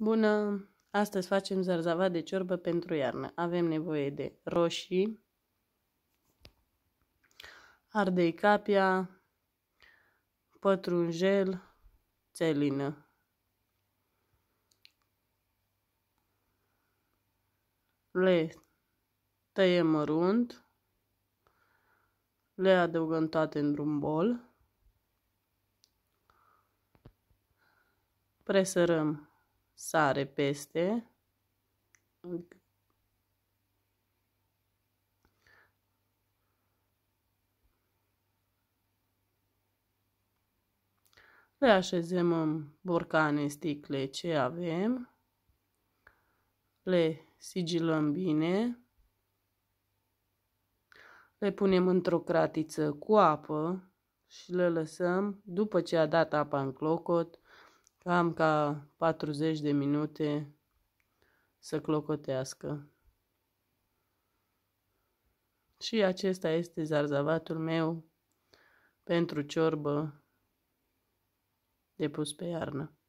Bună! Astăzi facem zarzava de ciorbă pentru iarnă. Avem nevoie de roșii, ardei capia, pătrunjel, țelină. Le tăiem mărunt, le adăugăm toate într-un bol, presărăm sare peste, reașezăm în borcane sticle ce avem, le sigilăm bine, le punem într-o cratiță cu apă și le lăsăm, după ce a dat apa în clocot, cam ca 40 de minute să clocotească. Și acesta este zarzavatul meu pentru ciorbă de pus pe iarnă.